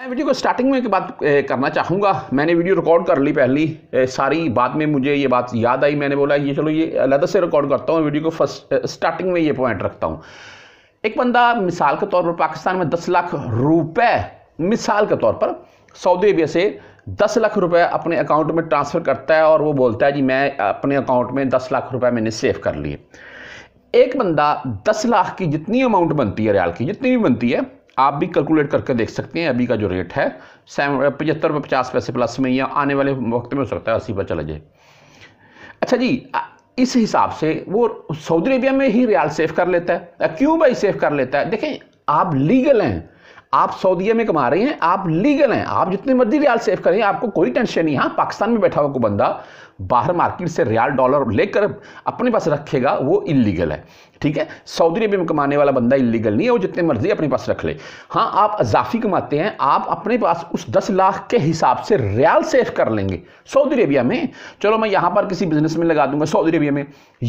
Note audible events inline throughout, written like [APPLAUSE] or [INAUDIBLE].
मैं वीडियो को स्टार्टिंग में एक बात करना चाहूँगा मैंने वीडियो रिकॉर्ड कर ली पहली सारी बात में मुझे ये बात याद आई मैंने बोला ये चलो ये अलग से रिकॉर्ड करता हूँ वीडियो को फर्स्ट स्टार्टिंग में ये पॉइंट रखता हूँ एक बंदा मिसाल के तौर पर पाकिस्तान में दस लाख रुपए मिसाल के तौर पर सऊदी अरबिया से दस लाख रुपए अपने अकाउंट में ट्रांसफ़र करता है और वो बोलता है जी मैं अपने अकाउंट में दस लाख रुपए मैंने सेव कर लिए एक बंदा दस लाख की जितनी अमाउंट बनती है रियाल की जितनी भी बनती है आप भी कैलकुलेट करके देख सकते हैं अभी का जो रेट है पचहत्तर रुपये पचास पैसे प्लस में या आने वाले वक्त में हो सकता है अस्सी पर चला जाए अच्छा जी इस हिसाब से वो सऊदी अरेबिया में ही रियाल सेफ कर लेता है क्यों भाई सेफ कर लेता है देखें आप लीगल हैं आप सऊदीया में कमा रहे हैं आप लीगल हैं आप जितने मर्जी रियाल सेव करें आपको कोई टेंशन नहीं हाँ पाकिस्तान में बैठा हुआ कोई बंदा बाहर मार्केट से रियाल डॉलर लेकर अपने पास रखेगा वो इलीगल है ठीक है सऊदी अरबिया में कमाने वाला बंदा इलीगल नहीं है वो जितने मर्जी अपने पास रख ले हाँ आप अजाफी कमाते हैं आप अपने पास उस दस लाख के हिसाब से रियाल सेव कर लेंगे सऊदी अरेबिया में चलो मैं यहाँ पर किसी बिजनेस में लगा दूंगा सऊदी अरेबिया में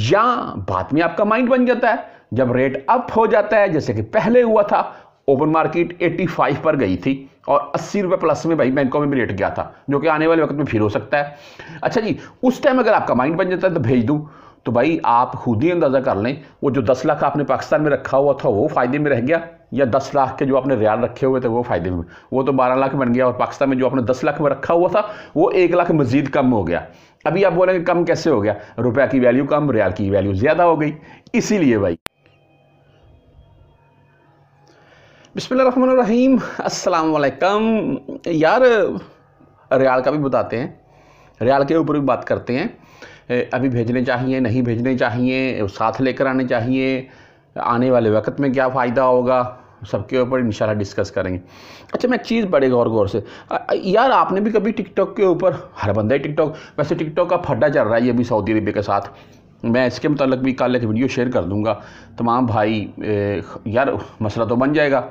या बाद में आपका माइंड बन जाता है जब रेट अप हो जाता है जैसे कि पहले हुआ था ओपन मार्केट 85 पर गई थी और अस्सी रुपये प्लस में भाई बैंकों में भी रेट गया था जो कि आने वाले वक्त में फिर हो सकता है अच्छा जी उस टाइम अगर आपका माइंड बन जाता है तो भेज दूँ तो भाई आप खुद ही अंदाज़ा कर लें वो जो दस लाख आपने पाकिस्तान में रखा हुआ था वो फ़ायदे में रह गया या दस लाख के जो आपने रियाल रखे हुए थे वो फ़ायदे में वो तो बारह लाख बन गया और पाकिस्तान में जो आपने दस लाख में रखा हुआ था वो एक लाख मजीद कम हो गया अभी आप बोलेंगे कम कैसे हो गया रुपया की वैल्यू कम रियाल की वैल्यू ज़्यादा हो गई इसीलिए भाई अस्सलाम वालेकुम यार रियाल का भी बताते हैं रियाल के ऊपर भी बात करते हैं अभी भेजने चाहिए नहीं भेजने चाहिए साथ लेकर आने चाहिए आने वाले वक्त में क्या फ़ायदा होगा सबके ऊपर इंशाल्लाह डिस्कस करेंगे अच्छा मैं एक चीज़ बड़े गौर गौर से यार आपने भी कभी टिकटॉक के ऊपर हर बंदा ही टिकटॉक वैसे टिकटॉक का फड्डा चल रहा है ये भी सऊदी अरबिया के साथ मैं इसके मतलब भी कल एक वीडियो शेयर कर दूंगा तमाम भाई यार मसला तो बन जाएगा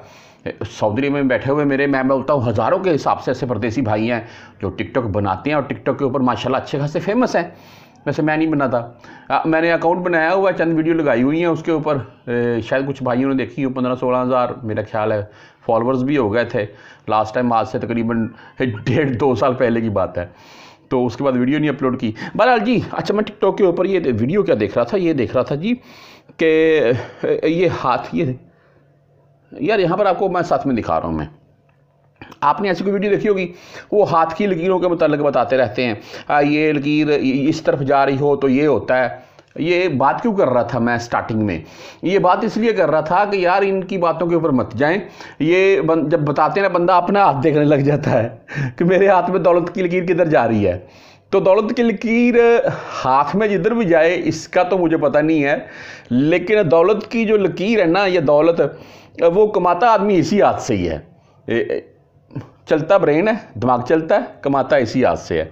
सऊदी में बैठे हुए मेरे मैं बोलता हूँ हज़ारों के हिसाब से ऐसे परदेसी भाई हैं जो टिकटॉक बनाते हैं और टिकटॉक के ऊपर माशाल्लाह अच्छे खासे फेमस हैं वैसे मैं नहीं बनाता मैंने अकाउंट बनाया हुआ है चंद वीडियो लगाई हुई हैं उसके ऊपर शायद कुछ भाइयों ने देखी हो पंद्रह सोलह हज़ार मेरा ख्याल है फॉलोअर्स भी हो गए थे लास्ट टाइम आज से तकरीबन डेढ़ दो साल पहले की बात है तो उसके बाद वीडियो नहीं अपलोड की बहरहाल जी अच्छा मैं टिकटॉक के ऊपर ये वीडियो क्या देख रहा था ये देख रहा था जी कि ये हाथ ये यार यहाँ पर आपको मैं साथ में दिखा रहा हूँ मैं आपने ऐसी कोई वीडियो देखी होगी वो हाथ की लकीरों के मुतल बताते रहते हैं ये लकीर इस तरफ जा रही हो तो ये होता है ये बात क्यों कर रहा था मैं स्टार्टिंग में ये बात इसलिए कर रहा था कि यार इनकी बातों के ऊपर मत जाएं ये बन, जब बताते ना बंदा अपना हाथ देखने लग जाता है [LAUGHS] कि मेरे हाथ में दौलत की लकीर किधर जा रही है तो दौलत की लकीर हाथ में जिधर भी जाए इसका तो मुझे पता नहीं है लेकिन दौलत की जो लकीर है ना ये दौलत वो कमाता आदमी इसी हाथ से ही है चलता ब्रेन है दिमाग चलता है कमाता इसी हाथ से है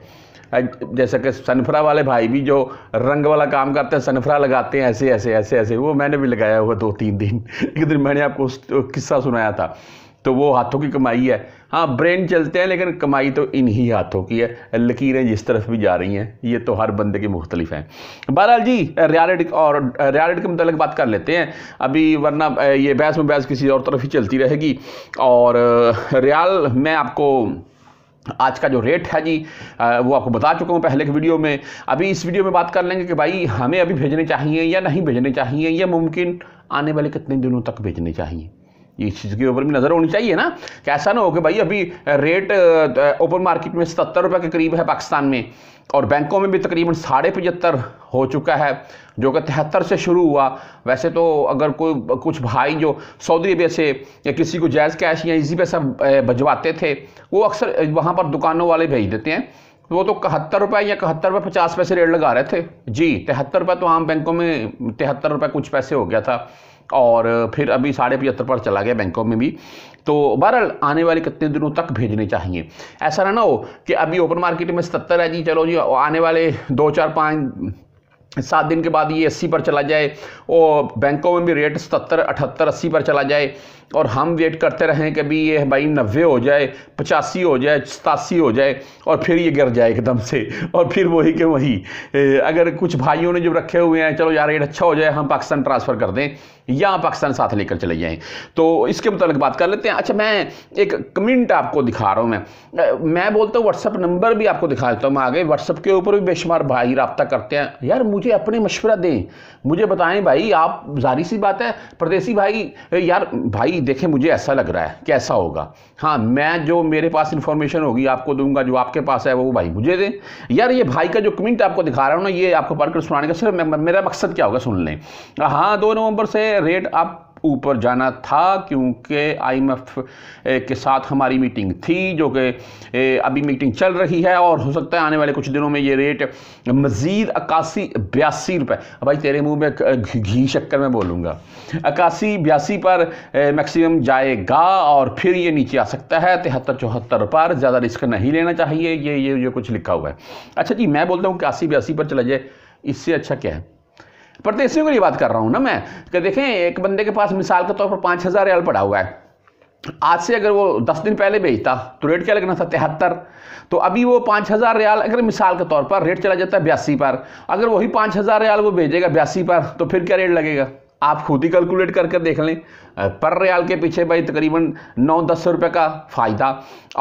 जैसे कि सनफरा वाले भाई भी जो रंग वाला काम करते हैं सनफरा लगाते हैं ऐसे ऐसे ऐसे ऐसे वो मैंने भी लगाया हुआ दो तीन दिन [LAUGHS] एक दिन मैंने आपको किस्सा सुनाया था तो वो हाथों की कमाई है हाँ ब्रेन चलते हैं लेकिन कमाई तो इन्हीं हाथों की है लकीरें जिस तरफ भी जा रही हैं ये तो हर बंदे की मुख्तलिफ हैं बहरहाल जी रियालिटी और रियालिटी के मतलब बात कर लेते हैं अभी वरना ये बहस में बहस किसी और तरफ ही चलती रहेगी और रियाल मैं आपको आज का जो रेट है जी वो आपको बता चुका हूँ पहले के वीडियो में अभी इस वीडियो में बात कर लेंगे कि भाई हमें अभी भेजने चाहिए या नहीं भेजने चाहिए या मुमकिन आने वाले कितने दिनों तक भेजने चाहिए इस चीज़ के ऊपर भी नज़र होनी चाहिए ना कि ऐसा ना हो कि भाई अभी रेट ओपन मार्केट में सत्तर रुपये के करीब है पाकिस्तान में और बैंकों में भी तकरीबन साढ़े पचहत्तर हो चुका है जो कि तिहत्तर से शुरू हुआ वैसे तो अगर कोई कुछ भाई जो सऊदी अरबिया से या किसी को जायज़ कैश या इजी पैसा भजवाते थे वो अक्सर वहाँ पर दुकानों वाले भेज देते हैं वो तो कहत्तर रुपये या कहत्तर रुपये पचास पैसे रेट लगा रहे थे जी तिहत्तर रुपये तो आम बैंकों में तिहत्तर रुपये कुछ पैसे हो गया था और फिर अभी साढ़े पचहत्तर पर चला गया बैंकों में भी तो बहरहाल आने वाले कितने दिनों तक भेजने चाहिए ऐसा ना हो कि अभी ओपन मार्केट में सत्तर है जी चलो जी आने वाले दो चार पाँच सात दिन के बाद ये अस्सी पर चला जाए और बैंकों में भी रेट सतर अठहत्तर अस्सी पर चला जाए और हम वेट करते रहें कि भी ये भाई नब्बे हो जाए पचासी हो जाए सतासी हो जाए और फिर ये गिर जाए एकदम से [LAUGHS] और फिर वही के वही अगर कुछ भाइयों ने जब रखे हुए हैं चलो यार रेट अच्छा हो जाए हम पाकिस्तान ट्रांसफ़र कर दें या पाकिस्तान साथ लेकर चले जाएँ तो इसके मतलब बात कर लेते हैं अच्छा मैं एक कमेंट आपको दिखा रहा हूँ मैं मैं बोलता हूँ व्हाट्सअप नंबर भी आपको दिखा देता हूँ मैं आगे व्हाट्सअप के ऊपर भी बेशुमार भाई रबता करते हैं यार मुझे कि अपने मशवरा दें मुझे बताएं भाई आप जारी सी बात है परदेसी भाई यार भाई देखें मुझे ऐसा लग रहा है कैसा होगा हाँ मैं जो मेरे पास इन्फॉर्मेशन होगी आपको दूंगा जो आपके पास है वो भाई मुझे दें यार ये भाई का जो कमेंट आपको दिखा रहा हूँ ना ये आपको पढ़कर सुनाने का सिर्फ मेरा मकसद क्या होगा सुन लें हाँ दो नवंबर से रेट आप ऊपर जाना था क्योंकि आईएमएफ के साथ हमारी मीटिंग थी जो कि अभी मीटिंग चल रही है और हो सकता है आने वाले कुछ दिनों में ये रेट मज़ीद अक्सी बयासी रुपये भाई तेरे मुंह में घी शक्कर में बोलूँगा इक्यासी बयासी पर मैक्सिमम जाएगा और फिर ये नीचे आ सकता है तिहत्तर चौहत्तर पर ज़्यादा रिस्क नहीं लेना चाहिए ये ये ये कुछ लिखा हुआ है अच्छा जी मैं बोलता हूँ इक्यासी बयासी पर चला जाए इससे अच्छा क्या है परदेशियों के लिए बात कर रहा हूँ ना मैं कि देखें एक बंदे के पास मिसाल के तौर पर पाँच हज़ार रियाल पड़ा हुआ है आज से अगर वो दस दिन पहले बेचता तो रेट क्या लगना था तिहत्तर तो अभी वो पाँच हज़ार रियाल अगर मिसाल के तौर पर रेट चला जाता है बयासी पर अगर वही पाँच हज़ार रियाल वो भेजेगा बयासी पर तो फिर क्या रेट लगेगा आप खुद ही कैलकुलेट करके कर देख लें पर रियाल के पीछे भाई तकरीबन नौ दस सौ रुपये का फ़ायदा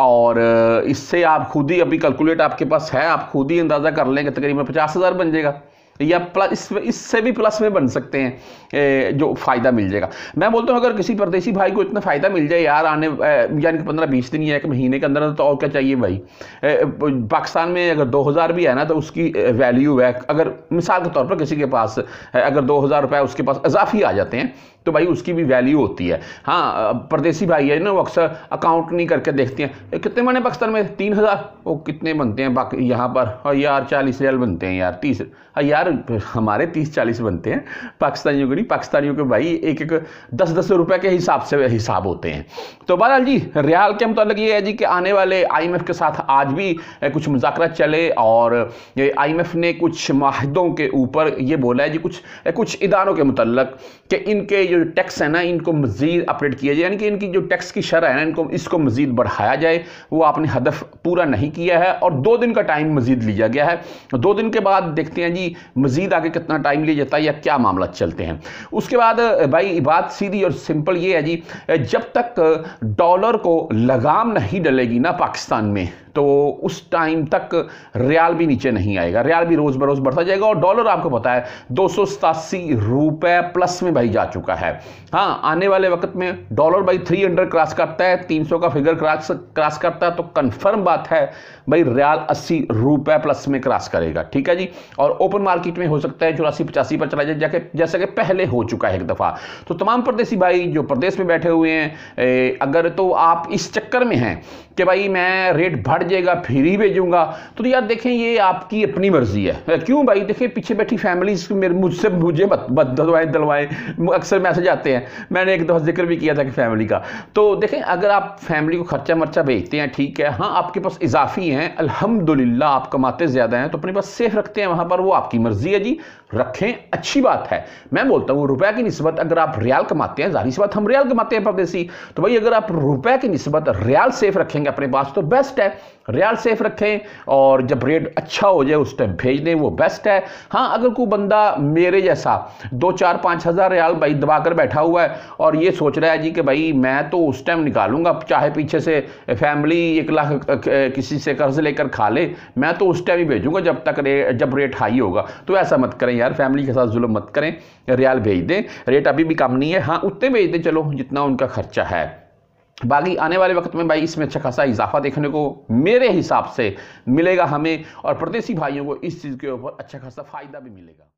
और इससे आप खुद ही अभी कैलकुलेट आपके पास है आप खुद ही अंदाज़ा कर लेंगे तकरीबन पचास हज़ार बन जाएगा या प्लस इस, इससे भी प्लस में बन सकते हैं ए, जो फ़ायदा मिल जाएगा मैं बोलता हूँ अगर किसी परदेशी भाई को इतना फ़ायदा मिल जाए यार आने यानी कि पंद्रह बीस दिन या एक महीने के अंदर तो और क्या चाहिए भाई पाकिस्तान में अगर दो हज़ार भी है ना तो उसकी वैल्यू है अगर मिसाल के तौर पर किसी के पास अगर दो हज़ार रुपये उसके पास इजाफी आ जाते हैं तो भाई उसकी भी वैल्यू होती है हाँ परदेसी भाई है ना वो अक्सर अकाउंट नहीं करके देखते हैं कितने बने पाकिस्तान में तीन हज़ार वो कितने बनते हैं बाकी यहाँ पर और हाँ यार चालीस हज़ार बनते हैं यार तीस हाँ यार हमारे तीस चालीस बनते हैं पाकिस्तानियों के नहीं पाकिस्तानियों के भाई एक एक दस दस रुपये के हिसाब से हिसाब होते हैं तो बहरहाल जी रियाल के मुतालिक ये है जी कि आने वाले आईएमएफ के साथ आज भी कुछ मुजाकर चले और आईएमएफ ने कुछ माहदों के ऊपर ये बोला है जी कुछ कुछ इदारों के मतलब कि इनके जो जो टैक्स है ना इनको मज़ीद अपडेट किया जाए यानी कि इनकी जो टैक्स की शरह है ना इनको इसको मज़ीद बढ़ाया जाए वो आपने हदफ पूरा नहीं किया है और दो दिन का टाइम मज़ीद लिया गया है दो दिन के बाद देखते हैं जी मज़ीद आगे कितना टाइम लिया जाता है या क्या मामला चलते हैं उसके बाद भाई बात सीधी और सिंपल ये है जी जब तक डॉलर को लगाम नहीं डलेगी ना पाकिस्तान में तो उस टाइम तक रियाल भी नीचे नहीं आएगा रियाल भी रोज़ बरोज़ बढ़ता जाएगा और डॉलर आपको पता है दो रुपए प्लस में भाई जा चुका है हाँ आने वाले वक्त में डॉलर भाई हंड्रेड क्रॉस करता है तीन का फिगर क्रॉस क्रॉस करता है तो कंफर्म बात है भाई रियाल अस्सी रुपए प्लस में क्रॉस करेगा ठीक है जी और ओपन मार्केट में हो सकता है चौरासी पचासी पर चला जाए जैसा कि पहले हो चुका है एक दफ़ा तो तमाम प्रदेशी भाई जो प्रदेश में बैठे हुए हैं अगर तो आप इस चक्कर में हैं कि भाई मैं रेट बढ़ जाएगा फिर ही भेजूंगा तो यार देखें ये आपकी अपनी मर्ज़ी है क्यों भाई देखें पीछे बैठी फैमिली मुझसे मुझे दलवाएं दलवाएं अक्सर मैसेज आते हैं मैंने एक दफ़ा जिक्र भी किया था कि फैमिली का तो देखें अगर आप फैमिली को खर्चा मर्चा भेजते हैं ठीक है हाँ आपके पास इजाफी हैं अलहमदुल्ला आप कमाते ज़्यादा हैं तो अपने पास सेफ रखते हैं वहां पर वो आपकी मर्ज़ी है जी रखें अच्छी बात है मैं बोलता हूँ रुपया की नस्बत अगर आप रियाल कमाते हैं जारी सी बात हम रियाल कमाते हैं परदेसी तो भाई अगर आप रुपये की नस्बत रियाल सेफ रखेंगे अपने पास तो बेस्ट है रियाल सेफ रखें और जब रेट अच्छा हो जाए उस टाइम भेज दें वो बेस्ट है हाँ अगर कोई बंदा मेरे जैसा दो चार पाँच हज़ार रियाल भाई दबा कर बैठा हुआ है और ये सोच रहा है जी कि भाई मैं तो उस टाइम निकालूंगा चाहे पीछे से फैमिली एक लाख किसी से कर्ज लेकर खा ले मैं तो उस टाइम ही भेजूँगा जब तक रे जब रेट हाई होगा तो ऐसा मत करें यार फैमिली के साथ जुलम मत करें रियाल भेज दें रेट अभी भी कम नहीं है हाँ उतने भेज दें चलो जितना उनका खर्चा है बाकी आने वाले वक्त में भाई इसमें अच्छा खासा इजाफा देखने को मेरे हिसाब से मिलेगा हमें और प्रदेशी भाइयों को इस चीज़ के ऊपर अच्छा खासा फ़ायदा भी मिलेगा